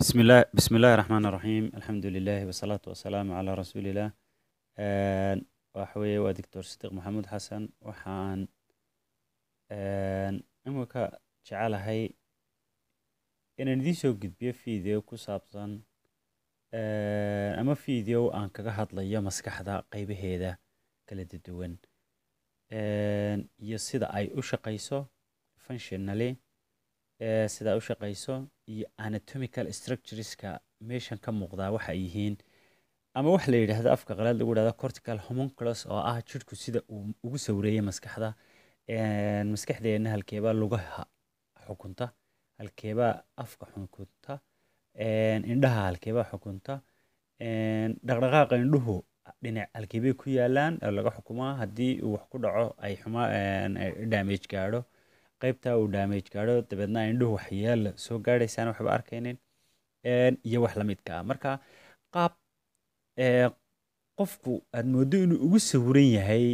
بسم الله بسم الله الرحمن الرحيم الحمد لله والصلاة والسلام على رسول الله waxaweye waa doctor sidiq maxamuud xasan waxaan imika jecelahay inaan idiin soo gudbiyo video ku saabsan ama video aan kaga hadlayo maskaxda qeybaheeda kala duwan iyo sida ay u shaqeyso functionally sidaa u shaqayso iyo anatomical structureska meeshan ka muuqdaa waxa yihiin ama waxa la yidhaahdo afka qalaad lagu yidhahdo cortical homunculus oo ah jidhku sida uu ugu sawreeya maskaxda maskaxdeenna halkeebaa lugaha xukunta halkeebaa afka xukunta indhaha halkeebaa xukunta dhaqdhaqaaqa indhuhu dhinac halkeebay ku yaalaan oo laga xukumaa haddii uu wax ku dhaco ay xuma damage gaadho qaybta uu damage gaadho dabeedna indhuhu waxyaala soo gaadhaysaan waxba arkaynin iyo wax lamidka ah. marka qaab qofku aada mooddo inuu ugu sawiran yahay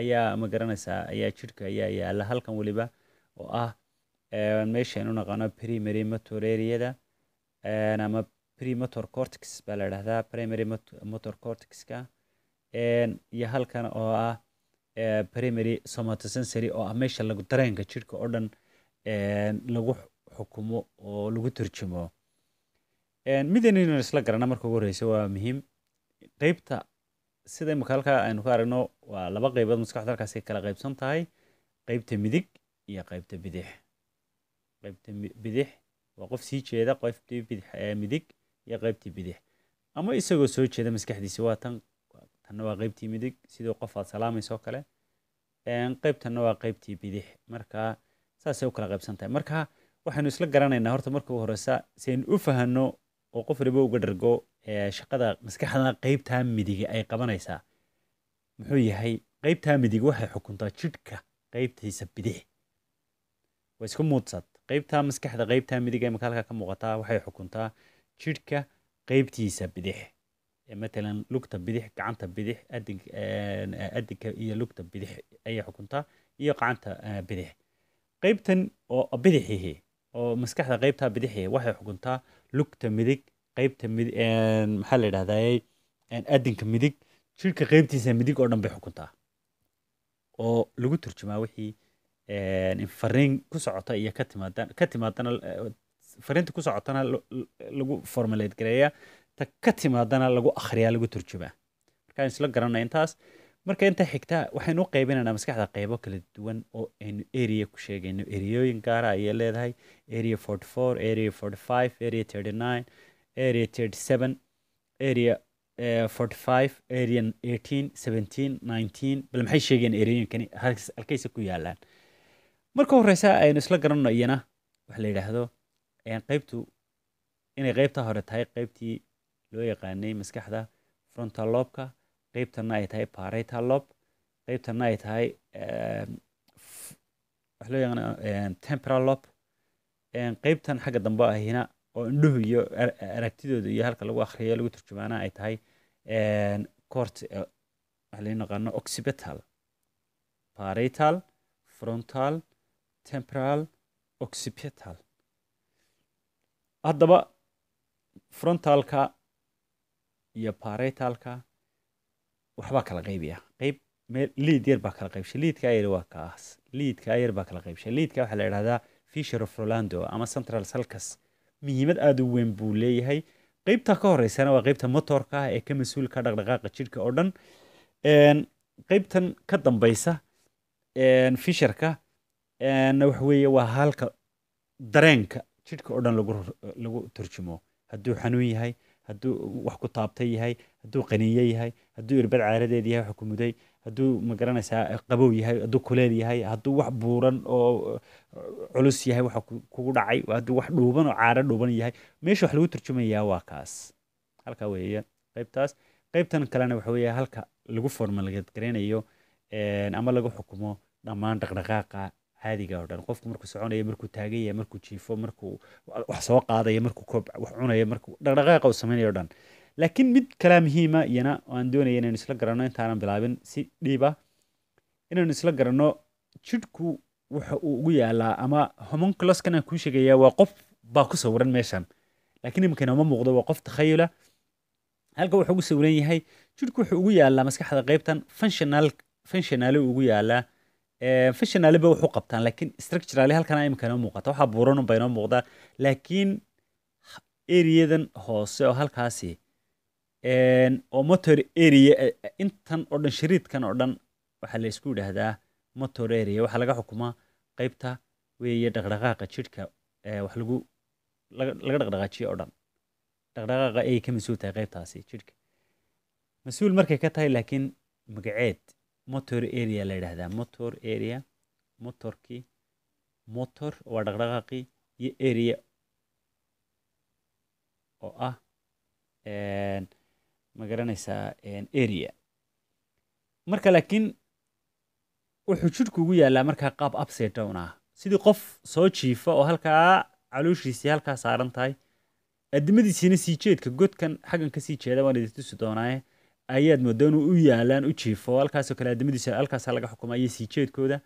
ayaa ma garanaysaa ayaa jirka ayaa yaalla halkan weliba oo ah meeshaynu naqano primary motor areada ama premotor cortex baa la idhahdaa primary motor cortex iyo halkan oo ah primary somatosensory oo ah meesha lagu dareenka jirka oo dhan lagu xukumo oo lagu turjumo midanaynu isla garana marka ugu horreysa waa muhiim qeybta sida imika halkaa aynu ka aragno waa laba qeybood maskaxda halkaasi kala qaybsan tahay qeybta midig iyo qeybta bidix qeybta bidix waa qof sii jeeda qeybtii midig iyo qeybtii bidix ama isagoo soo jeeda maskaxdiisi waa tan tanna waa qeybtii midig sidii qof aad salaamaysoo kale qeybtanna waa qeybtii bidix marka saasay u kala qaybsan tahay marka waxaynu isla garanaynaa horta marka ugu horeysa siaynu u fahano oo qof waliba uga dhargo shaqada maskaxda qeybtaa midiga ay qabanaysaa muxuu yahay qeybtaa midig waxay xukuntaa jidhka qeybtiisa bidix waa isku muudsad qeybtaa maskaxda qeybtaa midiga imaka ka muuqataa waxay xukuntaa jidhka qeybtiisa bidix مثلا lugta bidix gacanta bidix adinka iyo lugta bidix ayay xukuntaa iyo gacanta bidix qaybtan oo bidixihi oo maskaxda qaybtaa bidixihi waxay xukuntaa lugta midig qaybta midig maxaa la yidhahdayay adinka midig jirka qaybtiisa midig oo dhan bay xukuntaa oo lagu turjumaa wixii fariin ku socota iyo ka timaadana ka timaadana fariinta ku socotana lagu formulate gareeya ta ka timaadana lagu akhriyaa lagu turjumaa markaan isla garanay intaas marka inta xigta waxaynu u qaybinaynaa maskaxda qaybo kala duwan oo aynu area ku sheegayno eriyooyin gaara ah ayay leedahay area forty four area forty five area thirty nine area thirty seven area eh, forty five area eighteen seventeen nineteen bal maxay sheegeen eriyooyinkani halkaysa ku yaalaan marka horeysa aynu isla garanayana waxa la yidhaahdo eh, qaybtu inay qaybta hore tahay qaybtii loo yaqaanay maskaxda frontal lobka qeybtana ay tahay paretal lob qeybtana ay tahay waxa loo yaqaan qeybtan xagga dambe ahina oo indhuhu iyo aragtidooda iyo halka lagu akhriyo lagu turjumaana ay tahay cort eh, waxa lagu naqaano occipital paretal frontal temporal occipital haddaba frontalka iyo baretalka waxbaa kala qaybaya qayb liid yar baa kala qaybshay liidka ayar waa kaas liidka ayar baa kala qaybshay liidka waxaa la idhahdaa fisher of rolando ama central salcus muhiimad aada u weyn buu leeyahay qaybta ka horeysana waa qaybta motorka ah ee ka mas-uulka dhaqdhaqaaqa jidhka oo dhan qaybtan ka dambeysa fisherka waxa waa halka dareenka jidhka oo dhan lagu turjumo hadduu xanuun yahay hadduu wax ku taabta yahay haduu qaniye yahay haduu irbad caaradeed yahay wax kumuday hadduu magaranaysaa qabow yahay hadduu kuleel yahay haduu wax buuran oo culus yahay wax kugu dhacay haduu wax dhuuban oo caaro dhuuban yahay meesha wax lagu turjumayaa waa kaas halka weeyaan qaybtaas qaybtan kalena waxa weeye halka lagu formalgarenayo ama lagu xukumo dhammaan dhaqdhaqaaqa caadiga oo dhan qofku markuu soconaya markuu taaganya markuu jiifo markuu wax soo qaadaya markuu koob wax cunaya markuu dhaqdhaqaaqa uu samaynayo o dhan laakiin mid kalaa muhiima iyana aan doonaya inaynu isla garanno intaanan bilaabin si dhiiba inaynu isla garanno jidhku waxa uu ugu yaalaa ama homonculoskan kuu sheegaya waa qof baa ku sawiran meeshan laakiin iminkana ma muuqdo waa qof takhayula halka wuxuu ugu sawiran yahay jidhku wuxuu ugu yaalaa maskaxda qaybtan functional functionale ugu yaalaa fashionaliba wax u qabtaan laakiin structurally halkana imika inoo muuqata waxaa buuran unba inoo muuqdaa laakiin areadan hoose oo halkaasi oo motor area intan oo dhan shariidkan oo dhan waxaa la isku yidhaahdaa motor area waxaa laga xukumaa qeybta weeye dhaqdhaqaaqa jidhka wax lagu laga dhaqdhaqaajiyo oo dhan dhaqdhaqaaqa ayay ka mas-uul tahay qeybtaasi jidhka mas-uul markay ka tahay laakiin magaceed motor area la yidhaahdaa motor area motorkii motor waa dhaqdhaqaaqii iyo area oo ah ma garanaysaa area marka laakiin wuxuu jidhku ugu yaallaa markaa qaab upside down ah sidii qof soo jiifa oo halkaa calooshiisii halkaa saaran tahay addimadiisiina sii jeedka godkan xaggan ka sii jeeda waan idin tusi doonaaye ayaad moodo inuu u yaalaan u jiifo halkaasoo kale aadamadiisa halkaasa laga xukumaa iyo siijeedkooda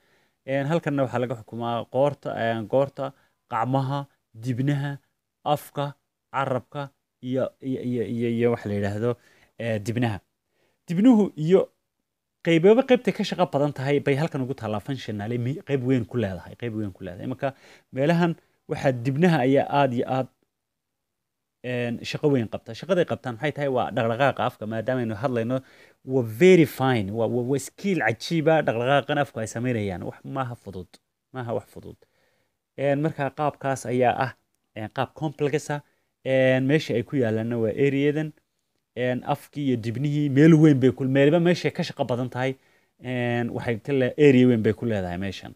halkanna waxaa laga xukumaa qoorta goorta qacmaha dibnaha afka carabka iyo iyo waxa la yidhaahdo dibnaha dibnuhu iyo qaybaba qaybtay ka shaqo badan tahay bay halkan ugu taallaa functionale qayb weyn ku leedahay qeyb weyn ku leedahay imarka meelahan waxaa dibnaha ayaa aada iyo aad shaqo weyn qabta shaqaday qabtaan maxay tahay waa dhaqdhaqaaqa afka maadaamanu hadlayno waa very fine waa skiil cajiiba dhaqdhaqaaqan afku ay samaynayaan maaha fudud maaha wax fudud marka qaabkaas ayaa ah qaab complexah meesha ay ku yaalaanna waa areadan afkii iyo dibnihii meel weyn bay ku meeliba meeshay ka shaqo badan tahay waxay area weyn bay ku leedahay meeshan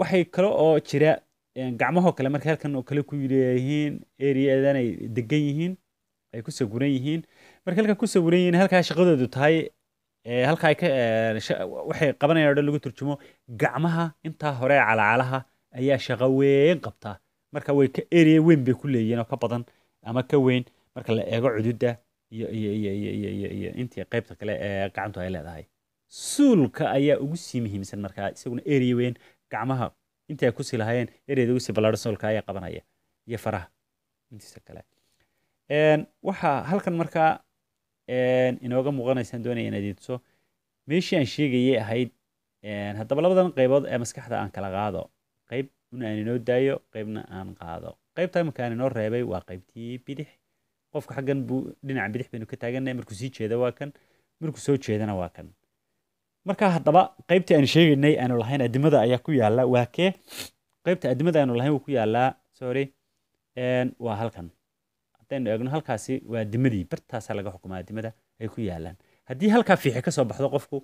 waxay kale oo jira gacmahoo kale marka halkan oo kale ku yihiin areadan ay degan yihiin ay ku sawiran yihiin marka halka ku sawiran yihiin halkaa shaqadoodu tahay halkaa waxay qabanayaan o lagu turjumo gacmaha intaa hore calacalaha ayaa shaqo weyn qabtaa marka way ka area weyn bay ku leeyihiin oo ka badan ama ka weyn marka la eego cududa iyo iyo iyo iyo iyo iyo intii qaybta kale ee gacantu ay leedahay suulka ayaa ugu sii muhiimsan markaa isaguna area weyn gacmaha intii ay kusii lahaayeen ereyda wisi ballaarsoolka ayaa qabanaya iyo faraha intiisa kale waxaa halkan markaa inooga muuqanaysaan doonaya inaad idiso meeshii aan sheegayay ahayd haddaba labadan qaybood ee maskaxda aan kala qaado qayb un aan inoo daayo qaybna aan qaado qaybtaa imanka aan inoo reebay waa qaybtii bidix qofka xaggan buu dhinaca bidix baynu ka taagannahay markuu sii jeeda waa kan markuu soo jeedana waa kan marka haddaba qaybtii aan sheegaynay aanu lahayn adimada ayaa ku yaala waa kee qaybta adimada aanu lahayn wuu ku yaalaa sorry waa halkan haddaynu eegno halkaasi waa adimadii bartaasaa laga xukumaa adimada ay ku yaalaan haddii halkaa fiixe kasoo baxdo qofku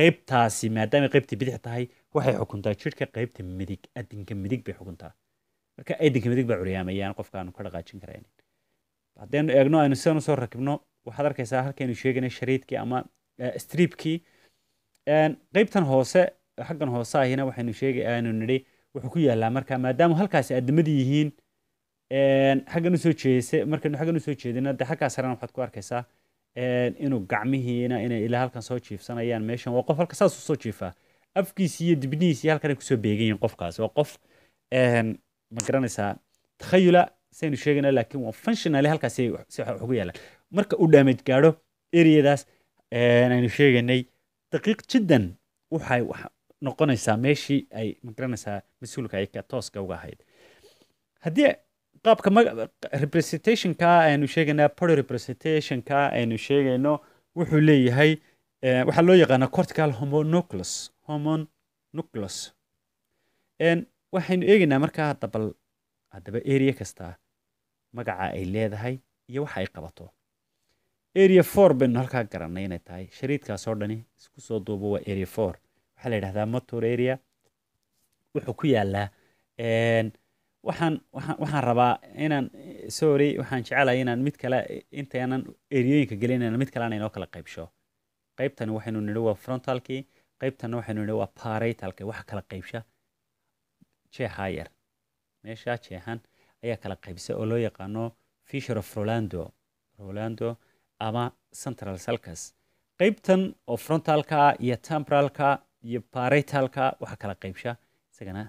qaybtaasi maadaamay qaybtii bidix tahay waxay xukuntaa jirhka qaybta midig adinka midig bay xukuntaa marka adinka midig baa curiyaamayaan qofka ka dhaqaajin karayn haddaynu eegno aynu sidan usoo rakibno waxaad arkaysaa halkaynu sheegaynay shariidkii ama eh, striibkii qeybtan hoose xaggan hoose ahina waxaynu sheegi aanu nidhi wuxuu ku yaalaa marka maadaama halkaasi aadamadii yihiin xaggan usoo jeedisa markaynu xaggan usoo jeedina dee xaggaa sarena waxaad ku arkaysaa inuu gacmihiina inay ilaa halkan soo jiifsanayaan meeshan waa qof halka saasuu soo jiifaa afkiisi iyo dibnihiisi halkan kusoo beegan yihiin waa qof ma garanaysaa takhayula saynu sheegayna laakiin waa functionally halkaasi si wax ugu yaalaan marka uu damage gaadho ereyadaas aynu sheegaynay daqiiq jiddan waxay noqonaysaa meeshii ay magaranaysaa mas-uulka ay tooska uga ahayd haddii qaabka representationka aynu sheegaynaa party representationka aynu sheegayno wuxuu leeyahay eh, waxaa loo yaqaanaa cortical homonucleus homonucleus waxaynu eegaynaa markaa hadda haddaba area kasta magaca ay leedahay iyo waxa ay qabato area four baynu halkaa garanay inay tahay shariidkaasoo dhani isku soo duubo waa area four waxaa la yidhahdaa motor area wuxuu ku yaalaa waxaan waxaan waxaan rabaa inaan sorry waxaan jecelahay inaan mid kale intaanan eriyooyinka gelin inaan mid kale aan inoo kala qaybsho qaybtani waxaynu nidhi waa frontalkii qaybtana waxaynu nidhi waa paratalkii waxa kala qaybsha jeexaa meesha jeexan ayaa kala qaybsa oo loo yaqaano fisher of rolando rolando ama central halkaas qaybtan oo frontalka iyo temporalka iyo baritalka waxaa kala qeybsha isagana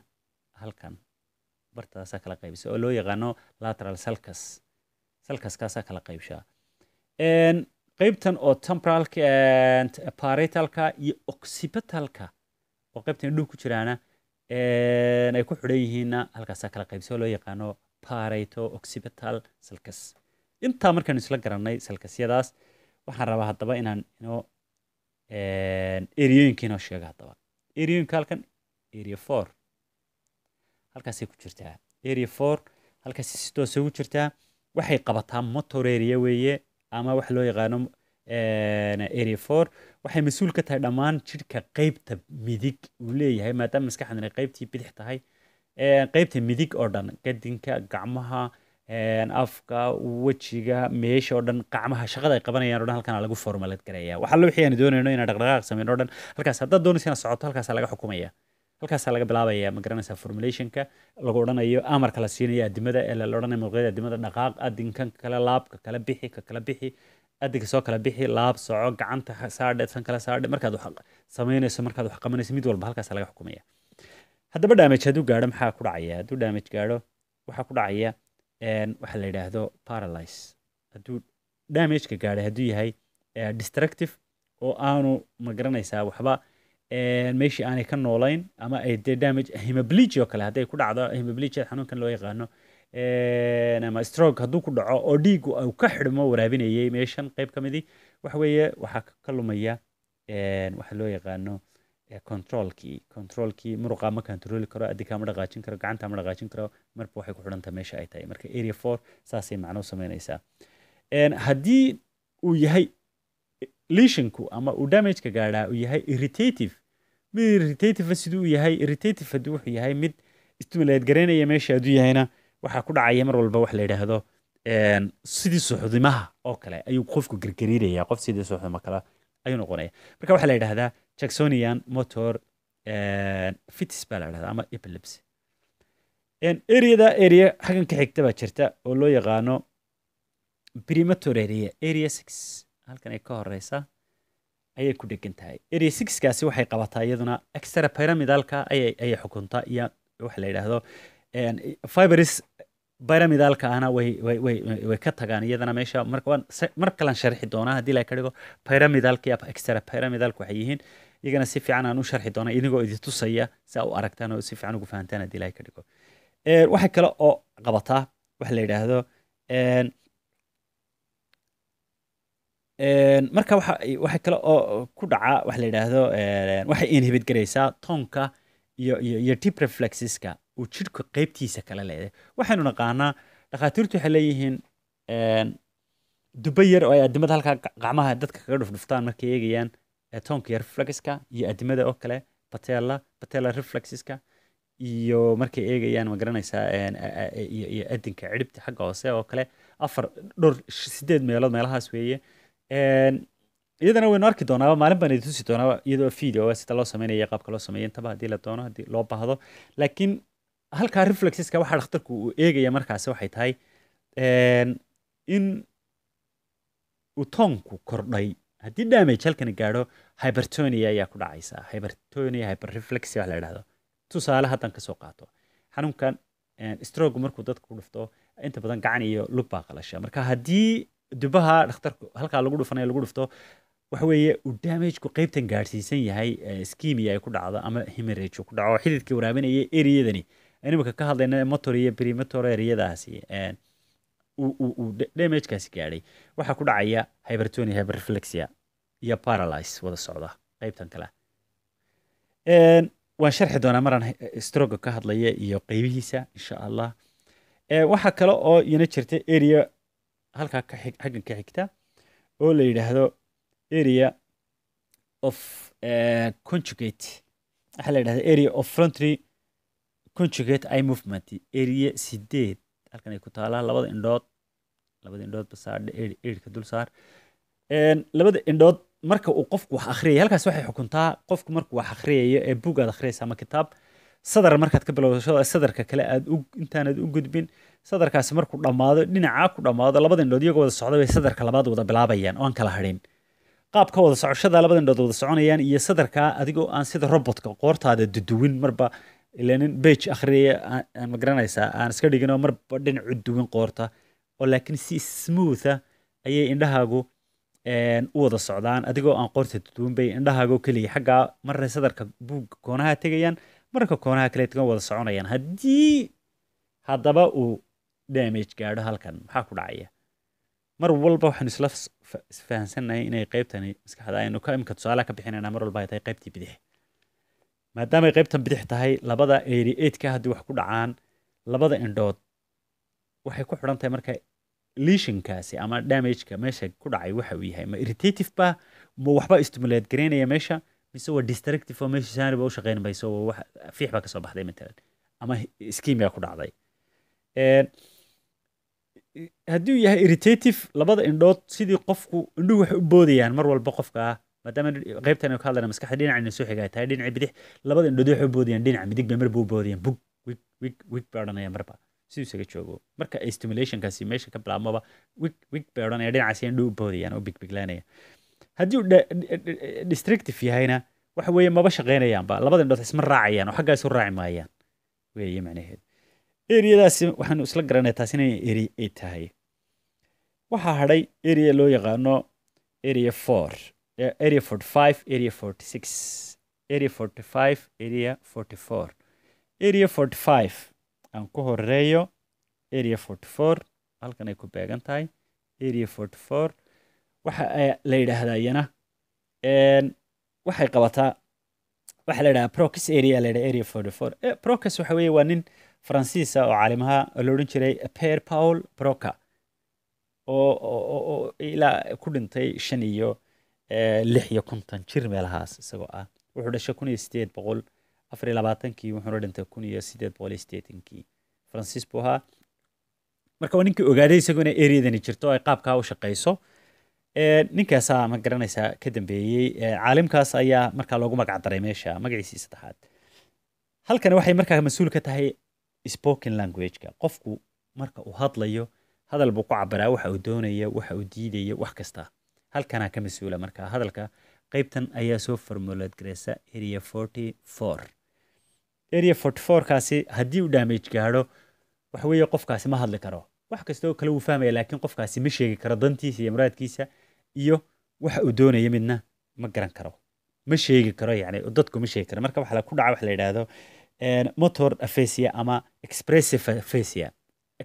halkan bartaasaa kala qaybisa oo loo yaqaano lateral salcus salcuskaasaa kala qaybsha qeybtan oo temporalka baritalka iyo occipitalka oo qeybtan dhug ku jiraana ay ku xidhan yihiinna halkaasaa kala qaybsa oo loo yaqaano parato occipital salcus intaa markaanu isla garanay salkasyadaas waxaan rabaa hadaba inaan inoo eriyooyinka inoo sheego eriyooyinka halkan area four halkaasay ku jirtaa area four halkaasi si toosay ugu jirtaa waxay qabataa motor area weeye ama waxa loo yaqaano area four waxay mas-uul ka tahay dhammaan jidhka qeybta midig uu leeyahay maadaama maskaxdani qaybtii bidix tahay qaybta midig oo dhan gadinka gacmaha afka wejiga meesha oo dhan qacmaha shaqada ay qabanayaan o dhan halkana lagu formalad garaya waxa la wixii aan doonayno inaan dhaqdhaqaaq sameyno o dhan halkaas haddaad doonaysa inaad socoto halkaasa laga xukumaya halkaasaa laga bilaabaya ma garanaysaa formulationka lagu odhanayo amarka la siinayo adimada ee la odhanayo muqyada adimada dhaqaaq adinkan kale laabka kala bixi ka kala bixi adinka soo kala bixi laab soco gacanta saadhe tan kale saadhe markaad samaynayso markaad wax qabanayso mid walba halkaasa laga xukumaya haddaba daamaj hadduu gaadho maxaa ku dhacaya hadduu daamaj gaadho waxaa ku dhacaya waxa la yidhaahdo paralyze hadduu damageka gaadhay hadduu yahay eh, destructive oo aanu magaranaysaa waxba meeshii aanay ka noolayn ama ay dee damage hemablige oo kale hadday ku dhacdo hemablige xanuunkan loo yaqaano ama stroke hadduu ku dhaco oo dhiigu uu ka xidhmo waraabinayay meeshan qayb ka midii waxa weeye waxaa ka lumaya waxa loo yaqaano controlkii controlkii muruqa ma controli karo adikaa ma dhaqaajin karo gacanta ma dhaqaajin karo marba waxay ku xidhanta meesha ay tahay marka area four saasay macno u haddii uu yahay lishinku ama uu damageka gaadhaa uu yahay irritative mid irritative ah siduu u yahay irritative hadduu wuxuu yahay mid stimulate garaynaya meesha hadduu yahayna waxaa ku dhacaya mar walba wax la yidhaahdo sidii suuxdimaha oo kale ayuu qofku gergariinaya qof sidii suuxdimo kale ayuu noqonaya marka waxaa la yidhaahdaa jacksonian motor eh, fitis baa la dhahdaa ama epilepsy areada area xaggan ka xigta baa jirta oo loo yaqaano primator area area six halkan ay ka horeysa ayay ku dhegan tahay area sixkaasi waxay qabataa iyaduna extra pyramidalka ayay xukuntaa iyo waxa la yidhaahdo fibers pyramidalka ahna way ka tagaan iyadana meesha mar kalan sharxi doonaa haddii laga dhigo pyramidalka iyo extra pyramidalka waxay yihiin iyagana si fiican aan u sharxi doona idigoo idi tusaya si aa u aragtaan oo si fiican ugu fahantaan haddii laga dhigo waxa kale oo qabataa waxa la yidhaahdo marka waxa kale oo ku dhaca waxa la yidhaahdo waxay inhibit garaysaa toonka iyo iyo iyo tip uu jidhku qaybtiisa kala leedahay waxaynu naqaanaa dhakhaatiirtu waxay leeyihiin duba yar oo ay adimada halkaa gacmaha dadka kaga dhufdhuftaan markay eegayaan toonka reflexka iyo adimada oo kale patella patella reflexska iyo markay eegayaan ma garanaysaa iyo adinka ciribta xagga hoose oo kale afar dhowr sideed meelood meelahaas weeye iyadana waynu arki doonaaba maalin baan idin tusi doonaaba iyadoo video sida loo sameynaya qaabka loo sameeya intaba haddii la doono haddii loo baahdo laakiin halkaa reflexska waxaa dhakhtarku uu eegaya markaasi waxay tahay ehm, in uu toonku kordhay haddii damage halkani gaadho hybertonia ayaa ku dhacaysa hybertonia hyperreflexia wax la idhahdo tusaale haddan kasoo qaato xanuunkan ehm, stroke markuu dadka ku dhufto inta badan gacan iyo lug baa qalasha marka haddii dubaha dhakhtarku halkaa lagu dhufanaya lagu dhufto waxa weeye uu damageku qaybtan gaadhsiisan yahay eh, skimia ay ku dhacdo ama himerage ku dhaco xididka waraabinaya ereyadani imika ka hadlayna motor iyo primator eriyadaasi uu damagekaasi gaadhay waxaa ku dhacaya hybertonia hyberreflexia iyo paralyze wada socda qaybtan kale waan sharxi doonaa maraan stroga ka hadlaya iyo qeybihiisa insha allah waxaa kale oo yana jirta area halkaa xaggan ka xigta oo la yidhaahdo area of conjugate waxaa la yidhahda area of frontry conjugate eye movement area sideed halkan ay ku taalaa labada indhood labada indhood basaadhe er, dul saar labada indhood marka uu qofku wax akhriyay halkaas waxay xukuntaa qofku markuu wax akhriyayo ee buug aad akhriyaysa ama kitaab sadar markaad ka bilowdo sadarka kale aad u intaanad u gudbin sadarkaas markuu dhammaado dhinacaa ku dhammaado labada indhood iyagoo wada socda bay sadarka labaad wada bilaabayaan oo aan kala hadhin qaabka wada socoshada labada indhood wada soconayaan iyo sadarkaa adigoo aan sida robotka qoortaada duduwin marba ilaa nin bage akhriyaya ma garanaysaa aan iska dhiginoo marba dhinacu duwan qoorta oo laakiin si smootha ah ayay indhahaagu u wada socdaan adigoo aan qoorta duwan bay indhahaagoo keliya xaggaa marna sadarka buugga koonaha tegayaan marka koonaha kale tagan wada soconayaan haddii haddaba uu damaj gaadho halkan maxaa ku dhacaya mar walba waxaanu isla isfahansanahay inay qeybtani maskaxda aynu ka imika tusaalaha ka bixinayna mar walba ay tahay qeybtii bidix maadaamay qaybtan bidix tahay labada eri eidka haddii wax ku dhacaan labada indhood waxay ku xidhan tahay marka liishinkaasi ama damageka meesha ku dhacay waxa uu yahay ma irritative ba ma waxba istimulaad garaynaya meesha mise waa distractive oo meesha saani u shaqayn mayso wax fiix baa kasoo baxday matalan ama skiimiyaa ku dhacday haddii uu yahay irritative labada indhood sidii qofku indhuhu waxay u boodayaan mar walba qofka maadaama qeybtan ka hadlayna maskaxda dhinacayna soo xigaay tahay dhinaci bidix labada indhood waxay boodayaan dhinaca midig bay marba u boodayaan bug wig wig wig bay marba siduu isaga joogo marka stimulationkaasi meesha ka bilaabmaba wig wig bay dhinacaasi indhuu u boodayaan oo bigbiglaanaya haddii uu districtive yahayna waxa weeye maba shaqaynayaanba labada indhood isma raacayaan oo xaggaas u raaci maayaan weeye macnaheedu eriyadaasi waxaanu isla garanaya taas inay eri ay tahay waxaa hadhay eriya loo yaqaano area four area 45 area 46 area 45 area 44 area 45 aan ku horeeyo area 44 halkan ay ku beegan tahay area 44 waxa la yidhaahdaa iyana waxay qabataa waxaa la yidhahdaa proces area la yidhaha area 44 proces waxa weeye waa nin faransiisa oo caalimaha la odhan jiray per paul broca oo ilaa ku dhintay shan iyo lix iyo konton jir meelahaas isagoo ah wuxuu dhashay kun iyo sideed boqol afar iyo labaatankii wuxuuna dhintay kun iyo sideed boqol iyo sideetankii faransiis buu ahaa marka waa ninkii ogaaday isagoo inay areadani jirto ay qaabkaa u shaqayso ninkaasaa ah ma garanaysaa ka dambeeyey caalimkaas ayaa markaa loogu magac meesha magaciisii saddexaad halkan waxay markaa mas-uul ka tahay spoken languageka qofku marka uu hadlayo hadal buu ku cabaraa waxa uu doonaya waxa uu diidaya wax kasta halkanaa ka mas-uula markaa hadalka qeybtan ayaa soo formuulad gareysa area forty four area forty four kaasi haddii uu damage gaadho waxa weeye qofkaasi ma hadli karo wax kasta oo kale wuu fahmaya laakiin qofkaasi ma sheegi karo dantiisa iyo muraadkiisa iyo waxa uu doonaya midna ma garan karo ma sheegi karo yani dadku ma sheegi karo marka waxa ku dhaca waxa la yidhaahdo motor aphasia ama expressive aphasia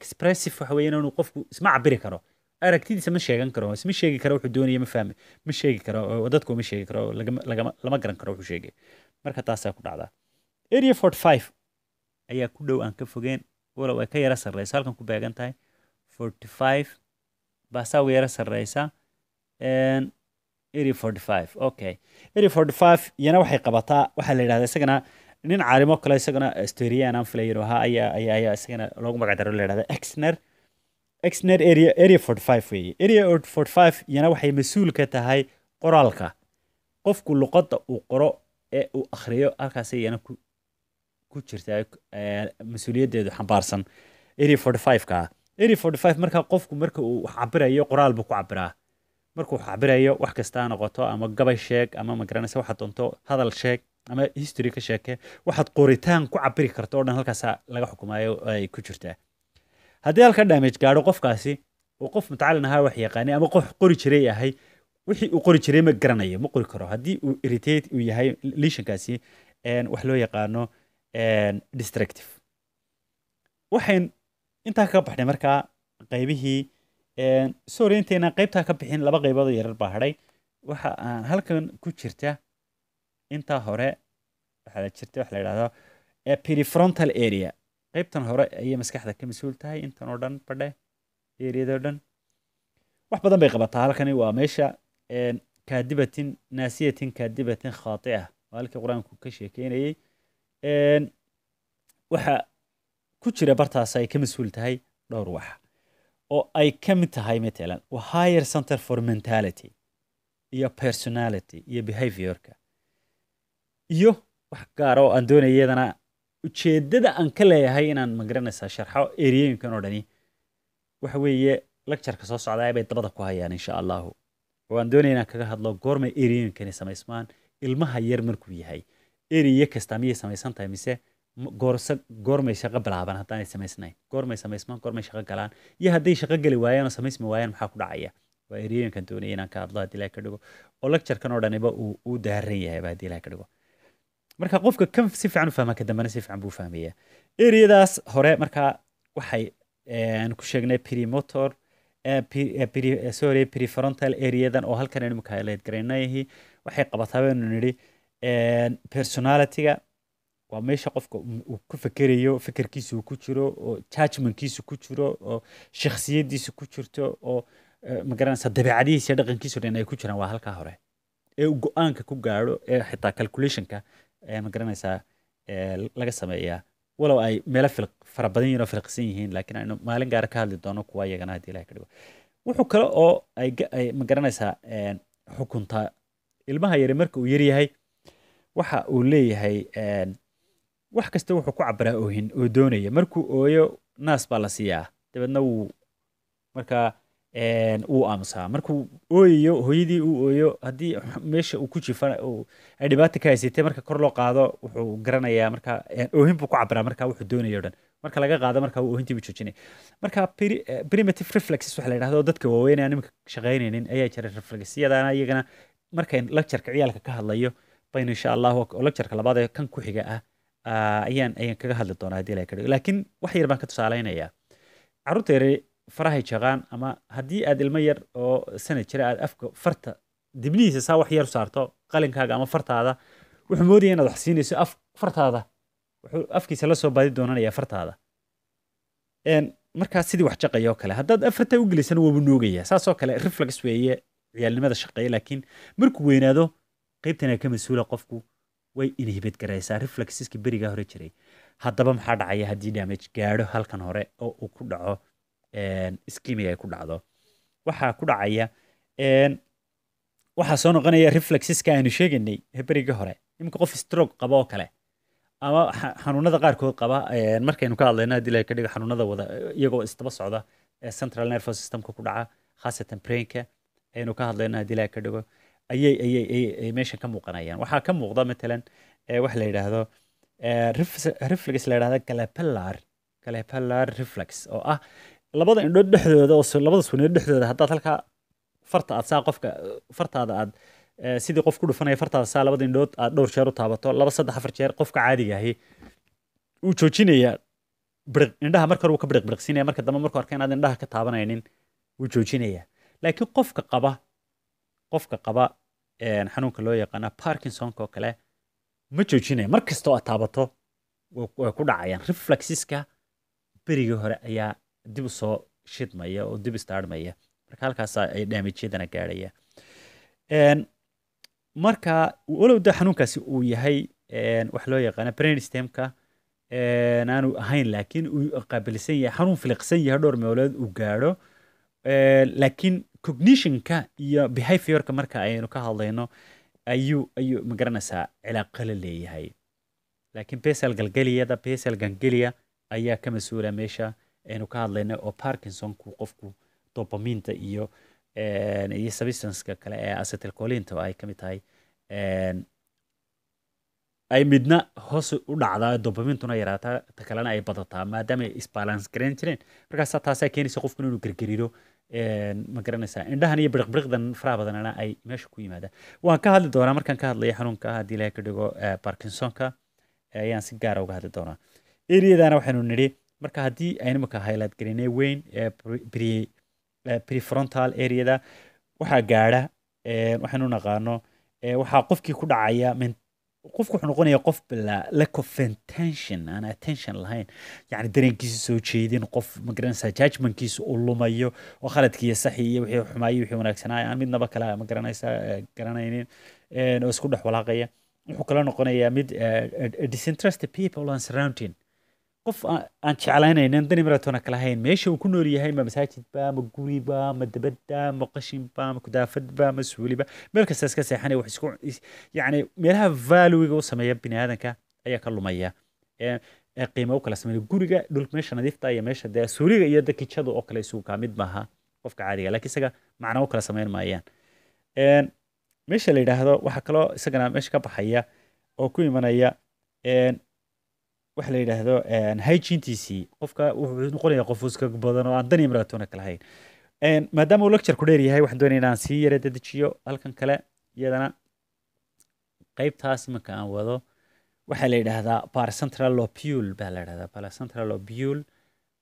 expressive waxa weeye inuu qofku isma cabiri karo aragtidiisa ma sheegan karo ma sheegi karo wuxuu doonaya ma fahmi ma sheegi karo dadku ma sheegi karo lama garan karo wuxuu sheegay marka taasaa ku dhacdaa area forty five ayaa ku dhow aan ka fogeen walow ay ka yara sarreyso halkan ku beegan tahay forty five baasaa u yara sarreysa area forty five okay area forty five iyana waxay qabataa waxaa la yidhahdaa isagana nin caalimo kale isagana storian aan ahaa ayaa ayaa ayaa isagana loogu magacdaro la yidhahdaa exner exnet area area forty five weeye area forty five iyana waxay mas-uul ka tahay qoraalka qofku luqada uu qoro ee uu akhriyo halkaas iyana ku ku jirtaa mas-uuliyaddeedu xambaarsan area forty five ka area forty five marka qofku marka uu wax cabirayo qoraal buu ku cabiraa markuu wax cabirayo wax kasta noqoto ama gabay sheeg ama magaranaysa waxaad doonto hadal sheeg ama history ka sheeke waxaad qoritaan ku cabiri karto o dhan halkaasa laga xukumayo ay ku jirtaa haddii halka damage gaadho qofkaasi uu qof mutacalin ahaa wax yaqaanay ama qof qori jiray ahay wixii uu qori jiray ma garanayo ma qori karo haddii uu irritate uu yahay lishankaasi wax loo yaqaano distractive waxayn intaa ka baxnay markaa qaybihii sorry intayna qaybtaa ka bixin laba qayboodoo yarar baa hadhay waxa aan halkan ku jirta intaa hore waxaa jirta wax la yidhahdo perifrontal area qaybtan hore ayay maskaxda ka mas-uul tahay intan oo dhan badhe eriyado dhan wax badan bay qabataa halkani waa meesha kaadibatin naasiyatin kaadibatin khaatia waa halkii qur-aanku ka sheekeynayey waxa ku jira bartaas ay ka mas-uul tahay dhowr wax oo ay ka mid tahay matalan higher center for mentality iyo personality iyo behaviorka iyo wax gaar oo aan doonaya iyadana ujeedada aan ka leeyahay inaan magaranaysaa sharxo eriyooyinkan oo dhani waxa weeye lactureka soo socdaa bay dabada ku hayaan insha allahu waan doonaya inaan kaga hadlo goormay eriyooyinkani samaysmaan ilmaha yar markuu yahay eriye kasta miyay samaysan tahay mise goormay shaqo bilaabaan haddaanay samaysnayn goormay samaysmaan goormay shaqo galaan iyo hadday shaqo geli waayaan oo samaysmi waayaan maxaa ku dhacaya waa eriyooyinkan doonaya inaan ka hadlo haddii ilaha ka dhigo oo lacturekan oo dhaniba uu daaran yahayba haddii ilaha ka dhigo marka qofka ka si fiican u fahmaa ka dambena si fiican buu fahmaya ereyadaas hore markaa waxay ku sheegnay primotor eh, eh, eh, sorry prefrontal areadan oo halkan aynu markaa leedgaraynayahi waxay qabataa baynu nidhi personalityga waa meesha qofka uu ku fekerayo fekerkiisa ku jiro oo judgmentkiisa ku jiro oo shakhsiyadiisa ku jirto oo magaranaysa dabeecadihiisa dhaqankiisu dhan ay ku jiraan waa halkaa hore ee go-aanka ku gaadho ee xitaa calculationka ma garanaysaa laga sameeyaa walow ay meelo fara badan yihin oo filqsan yihiin laakiin aynu maalin gaara ka hadli doono kuwa yagana haddii ilahi ka dhigo wuxuu kale oo ay ma garanaysaa xukuntaa ilmaha yari marka uu yaryahay waxa uu leeyahay wax kasta wuxuu ku cabaraa oohin oo doonaya markuu ooyo naas baa la siiyaa dabeedna wuu markaa uu aamusaa markuu ooyayo hooyadii uu ooyo haddii meesha uu ku jifa dhibaata ka haysatay marka kor loo qaado wuxuu garanayaa marka oohin buu ku cabiraa marka wuxuu doonayo dhan marka laga qaado marka uu oohintiibu joojinay marka eh, primitive reflexes waxa la yidhahdo dadka waaweyn aan iminka shaqaynaynin ayaa jira reflexyadana iyagana markayn lacturka ciyaalka ka hadlayo baynu insha allahu oo labaad ee kan ku xiga ah, ah ayaan ayaan kaga hadli doonaa haddii la kadhigo laakiin wax yar baan ka tusaaleynayaa carruurta yare farahay jaqaan ama hadii aad ilmo yar oo sanad jira aad afka farta dibnihiisa saa wax yar saarto qalinkaaga ama fartaada wuxuu moodaya inaad wax af fartaada wuxuu afkiisa la soo baadi fartaada markaas sidii wax jaqaya kale haddaad afarta u gelisana waaba noogayaa saasoo kale reflex weeye ciyaalnimada shaqeeya laakiin markuu weynaado qaybtana ka mas-uula qofku way inhibadgaraysaa reflexska berigaa hore jiray haddaba maxaa dhacaya haddii damage gaadho halkan hore oo uu ku dhaco iskimiga ay ku dhacdo waxaa ku dhacaya waxaa soo noqonaya reflexska aynu sheegaynay heberiga hore iminka qof stroke qaba oo kale ama xanuunada qaarkood qaba markaynu ka hadlayno haddii la ka xanuunada wada iyagoo istaba socda ee central nervous systemka ku dhaca khaasatan brainka aynu ka hadlayno haddii la ka dhigo ayay ayay ayay meeshan ka muuqanayaan waxaa ka muuqda matalan waxa la yidhaahdo reflex la yidhahda galapellar galapellar reflex oo ah labada indhood dhexdooda oo labada suneed dhexdooda haddaad halkaa farta aad saa qofka fartaada aad eh, sidii qof ku dhufanaya fartaada saa labada indhood aad dhowr jeer u taabato laba saddex afar jeer qofka caadiga ahi wuu joojinayaa biriq indhaha marka hore wuu ka biriq marka dambe markuu arka inaad indhaha ka taabanaynin wuu joojinayaa laakiin qofka qaba qofka qaba eh, xanuunka loo yaqaana parkinsonka oo kale ma joojinaya mar kastoo aad taabato way ku dhacayaan reflexiska berigii hore ayaa dib usoo shidmaya oo dib istaarmaya marka halkaasa ay dhaamijyadana gaadhaya marka walow da xanuunkaasi uu yahay wax loo yaqaana brainstemka aanu ahayn laakiin uu qaabilsan yahay xanuun filiqsan yahay dhowr meelood uu gaadho laakiin cognitionka iyo behaviorka marka aynu ka hadlayno ayuu ayuu magaranaysaa cilaaqo la leeyahay laakiin besal galgeliyada besal gangeliya ayaa ka mas-uula meesha aynu ka hadlayna oo parkinsonku qofku dobaminta iyo iyo substanska kale ee acetilcolinta oo ay ka mid tahay ay midna hoos u dhacdaa dobamintuna yaraataa ta kalena ay badataa maadaama isbalance garayn jireen markaasaa taasaa keenaysa qofku inuu gergerido ma garanaysaa indhahan iyo biriqbiriqdan faraha badanana ay meesha ku yimaadaan waan ka hadli doonaa markaan ka hadlaya xanuunka haddii ilahay ka dhigo eh, parkinsonka eh, ayaan si gaara ah uga hadli doonaa eriyadana waxaynu nidhi marka haddii animaka highlight garinay weyn ee eh, prefrontal areada waxaa gaadha eh, waxaynu naqaano eh, waxaa qofkii ku dhacaya qofku wuxuu noqonaya qof bilaa lack of intention aan attention lahayn yani dareenkiisa soo jeedin qof magaranaysaa judgmentkiisa uu lumayo oo khaladki iyo saxi iyo wixii xumaayo wixii wanaagsanaayo aan midnaba kale magaranaysaa garanaynin oo isku dhex walaaqaya wuxuu kale noqonayaa mid disinterested people and surrounding qof aan jeclaynaynan dani maraton kala hayn meesha uu ku nool yahay ma masaajidba ma guriba ma dabadda ma qashinba ma kudaafadba ma suuliba meel kasta iska seexanaya wax isku yacni meelaha valuega u sameeya bini aadanka ayaa ka lumaya ee qiima u kala sameeya guriga dhulka meesha nadiifta ah iyo meesha dee suuliga iyo da kijada oo kale isugu kaa mid maaha qofka caadiga ah. laakiin isaga macno u kala sameyn maayaan meesha la yidhaahdo waxaa kaloo isagana meesha ka baxaya oo ku imanaya waxa la yidhaahdo hyginetiisii qofka wuxuu noqonaya qofuus ka badan oo aan dani maratona ka lahayn maadaama uu lecture ku dheer yahay waxaan doonaya inaan sii yara dedejiyo halkan kale iyadana qaybtaas imanka aan wado waxaa la yidhaahdaa parcentral lopule baa la yidhahdaa parcentral lopule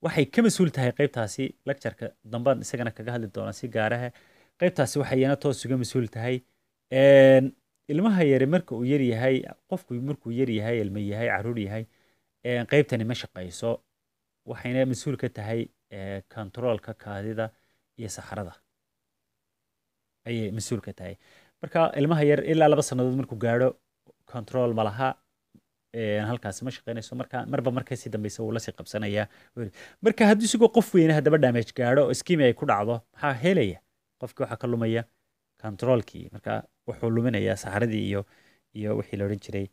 waxay ka mas-uul tahay qaybtaasi lectureka dambaan isagana kaga hadli doona si gaaraha qaybtaasi waxay iyana toos uga mas-uul tahay ilmaha yare marka uu yaryahay qofku markuu yaryahay ilma yahay caruur yahay qaybtani ma shaqayso waxayna mas-uul ka tahay kontrolka kaadida iyo saxarada ayay mas-uul ka tahay marka ilmaha yar ilaa laba sannadood markuu gaadho control ma laha halkaasi ma shaqaynayso marka marba markay si wuu lasii qabsanayaa marka haddii isagoo qof weyne haddaba damage gaadho oo skimi ay ku dhacdo maxaa helaya qofkii waxaa ka lumaya controlkii marka wuxuu luminayaa saxaradii iyo iyo wixii la odhan jiray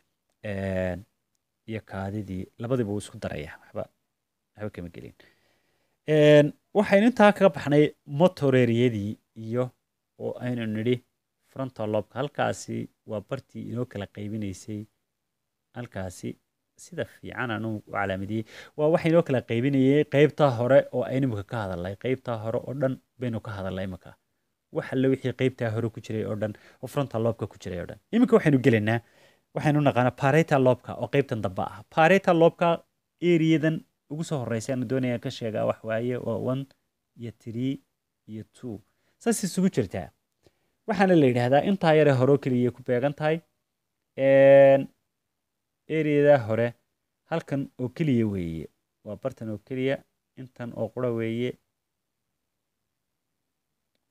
iyo kaadidii labadiba uu isku daraya waxba waxba kama gelin waxaynu intaa kaga baxnay motoreeriyadii iyo oo aynu nidhi frontolobka halkaasi waa bartii inoo kala qaybinaysay halkaasi sida fiican aanu u calaamadiyey waa waxa inoo kala qaybinayay qaybta hore oo aynu imika ka hadalnay qaybtaa hore oo dhan baynu ka hadalnay imika wax alle wixii qaybtaa hore ku jiray oo dhan oo frontolobka ku jiray oo dhan iminka waxaynu gelaynaa waxaynu naqaana pareta lobka oo qeybtan dambe ah pareta lobka eriyadan ugu soo horeysa aanu doonaya ka sheegaa wax waaye oo one iyo three iyo two saas isugu jirtaa waxaana la yidhaahdaa intaa yare hore keliyay ku beegan tahay eriyadaa hore halkan oo keliya weeye waa bartan oo keliya intan oo qura weeye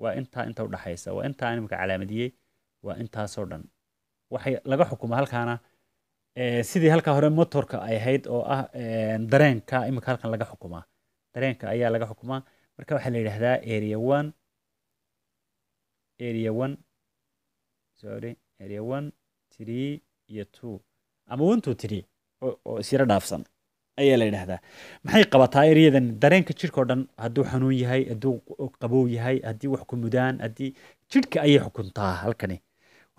waa intaa inta udhaxaysa waa intaa an calaamadiyey waa intaasoo dhan waxay laga xukumaa halkaana sidii halkaa hore motorka ay ahayd oo ah dareenka imika halkan laga xukuma dareenka ayaa laga xukumaa marka waxaa la yidhahdaa area one area one sorry area one three iyo two ama one two three oo isyara dhaafsan ayaa la yidhahdaa maxay qabataa ariyadan dareenka jirka oo dhan hadduu xanuun yahay hadduu qabow yahay haddii wax ku mudaan haddii jirhka ayay xukuntaa halkani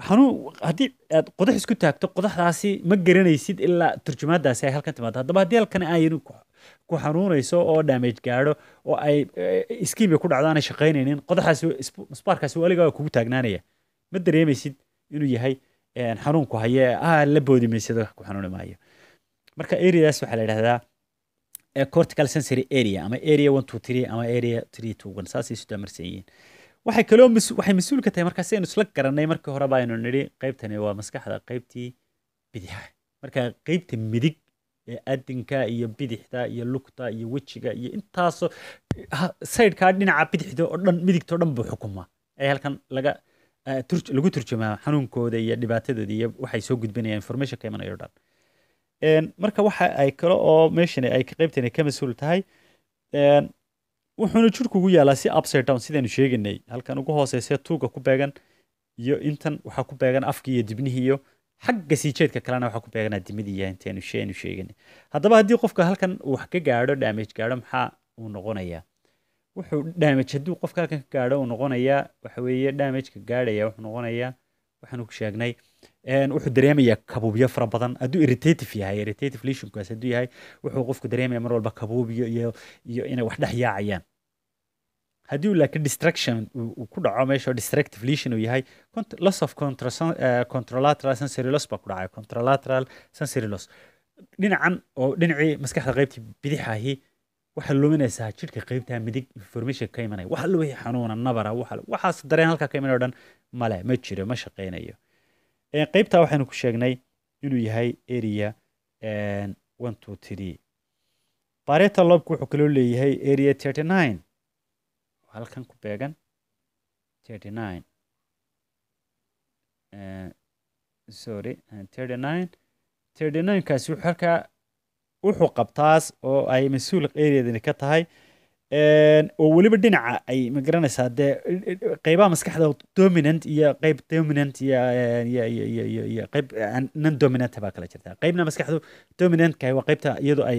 xanuun haddii aad qodax isku taagto qodaxdaasi ma garanaysid ilaa turjumaadaasi ay halkan timaado haddaba haddii halkan ayan ku xanuunayso oo damage gaadho oo ay iskiim eh, ku dhacdo aanay shaqaynaynin qodaxaasi musbaarkaasi waligaa kugu taagnaanaya ma dareemaysid inuu yahay eh, xanuun ku haye ah la boodi maysad wax ku xanuuni maayo marka areadaas waxaa la yidhahdaa eh, cortical sensory area ama area one two three ama area three two one saasay isu daamarsan waxay kaloo waxay mas-uul ka tahay markaas aynu isla garanay markii horeba aynu nidhi qaybtani waa maskaxda qaybtii bidixa marka qaybta midig ee adinka iyo bidixda iyo lugta iyo wejiga iyo intaasoo saydhkaa dhinaca bidixda oo dhan midigtao dhan buu xukumaa ee halkan laga lagu turjumaa xanuunkooda iyo dhibaatadooda iyo waxay soo gudbinayaan information ka imanayo dhan marka waxa ay kale oo meeshani ay qaybtani ka mas-uul tahay wuxuuna jirhkuugu yaalaa si upside down sidaanu sheeganay halkan ugu hooseyse tuuga ku beegan iyo intan waxaa ku beegan afka iyo dibnihii iyo xagga sii jeedka kalena waxaa ku beeganaa dimidii iyo intaanu sheeganay haddaba haddii qofka halkan wax ka gaadho damage gaadho maxaa uu noqonayaa wuxuu damage haddii qofka halkan ka gaadho uu noqonayaa waxa weeye damage ka gaadhaya wuxuu noqonayaa waxaanu ku sheegnay wuxuu dareemayaa kabubyo fara badan hadduu irritative yahay irritative lesionkaas hadduu yahay wuxuu qofku dareemaya mar walba kabubyo iyo iyo inay wax dhex yaacayaan haddii laakiin distraction uu ku dhaco meesha distractive lesion uu yahay loss of eh, contralateral sensory loss baa ku dhacaya contralateral sensory loss dhinacan oo dhinacii maskaxda qaybtii bidixahi waxaa luminaysaa jidhka qaybtaa midig information ka imanaya waxa lumiya xanuuna nabara waxaas dareen halkaa ka imanaya dhan male ma jiro ma shaqaynayo qaybtaa waxaynu ku sheegnay inuu yahay area one two three loobku wuxuu kaloo leeyahay area thirty nine halkan ku beegan thirty nine sorry thirty nine thirty nine kaasi halkaa wuxuu qabtaas oo ay mas-uul areadani ka tahay oo weliba dhinaca ay magaranaysaa dee qeybaha maskaxda dominant iyo qeyb dominant iyo qeyb eh, non dominant baa kala jirta qeybna maskaxdu dominantkahay waa qeybta iyadoo ay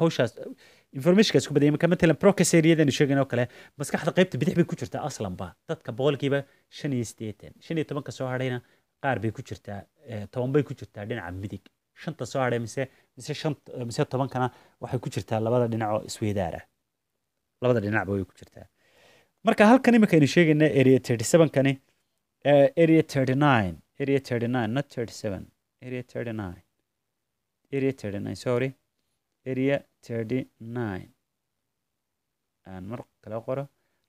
hawshaas informationka isku badaya marka matalan procas sheegayn oo kale maskaxda qeybta bidix bay ku jirtaa aslanba dadka boqolkiiba shan iyo siddeetan shan iyo tobanka soo hadhayna qaar bay ku jirtaa eh, toban bay ku jirtaa dhinaca midig shanta soo hadhay mise mise shan mise tobankana waxay ku jirtaa labada dhinaco isweydaara labada dhinacba way ku jirtaa marka halkan imika sheegayna area thirty sevenkani area thirty nine area thirty nine not thirty seven area thirty nine area thirty nine sorry area thirty nine aan mar kale qoro